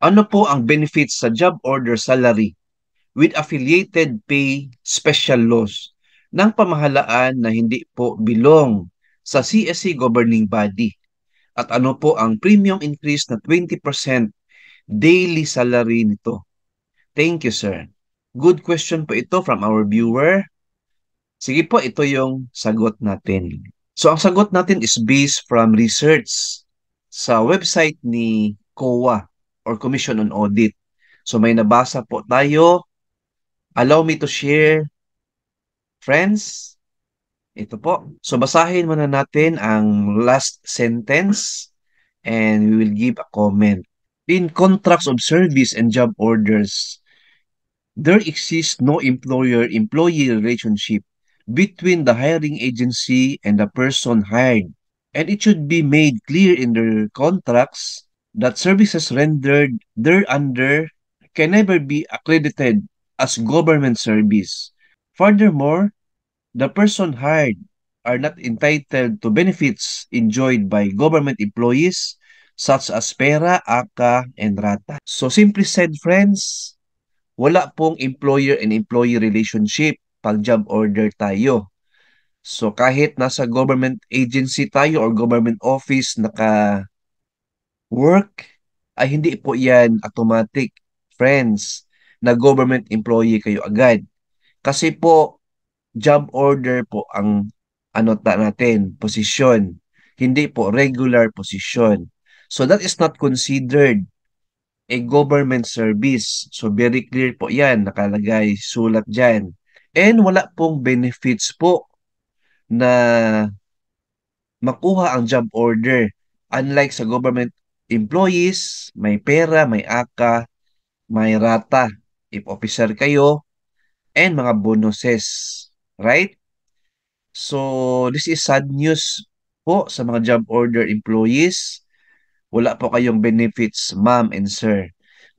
Ano po ang benefits sa job order salary with affiliated pay special laws ng pamahalaan na hindi po belong sa CSC e governing body? At ano po ang premium increase na 20% daily salary nito? Thank you, sir. Good question po ito from our viewer. Sige po, ito yung sagot natin. So ang sagot natin is based from research sa website ni COA or Commission on Audit. So may nabasa po tayo. Allow me to share, friends. Ito po. So basahin muna natin ang last sentence and we will give a comment. In contracts of service and job orders, there exists no employer-employee relationship between the hiring agency and the person hired. And it should be made clear in their contracts that services rendered thereunder can never be accredited as government service. Furthermore, the person hired are not entitled to benefits enjoyed by government employees such as pera, aka, and rata. So simply said, friends, wala pong employer and employee relationship pag job order tayo. So kahit nasa government agency tayo or government office naka Work ay hindi po yan automatic, friends, na government employee kayo agad. Kasi po, job order po ang ano ta natin, position. Hindi po regular position. So that is not considered a government service. So very clear po yan, nakalagay sulat dyan. And wala pong benefits po na makuha ang job order unlike sa government employees, may pera, may aka, may rata if officer kayo, and mga bonuses, right? So, this is sad news po sa mga job order employees. Wala po kayong benefits, ma'am and sir.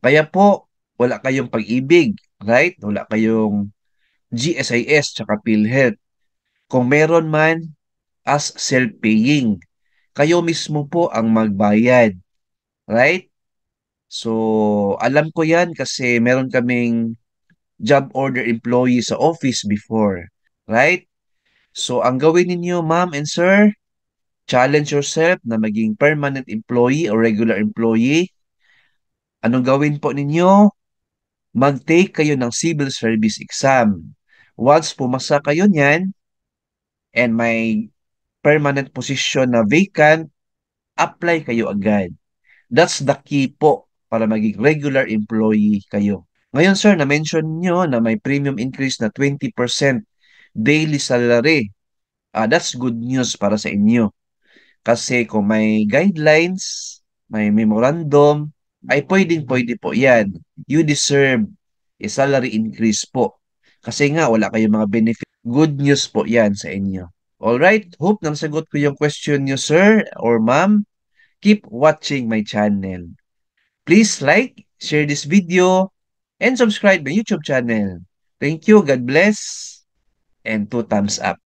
Kaya po, wala kayong pag-ibig, right? Wala kayong GSIS tsaka PhilHealth. Kung meron man, as self-paying, kayo mismo po ang magbayad. Right? So, alam ko yan kasi meron kaming job order employee sa office before. Right? So, ang gawin ninyo, ma'am and sir, challenge yourself na maging permanent employee or regular employee. Anong gawin po ninyo? Mag-take kayo ng civil service exam. Once pumasa kayo niyan and may permanent position na vacant, apply kayo agad. That's the key po para maging regular employee kayo. Ngayon sir, na-mention nyo na may premium increase na 20% daily salary. Uh, that's good news para sa inyo. Kasi kung may guidelines, may memorandum, ay pwedeng pwede po yan. You deserve a salary increase po. Kasi nga, wala kayong mga benefit. Good news po yan sa inyo. Alright, hope nang sagot ko yung question nyo sir or ma'am. Keep watching my channel. Please like, share this video, and subscribe my YouTube channel. Thank you. God bless. And two thumbs up.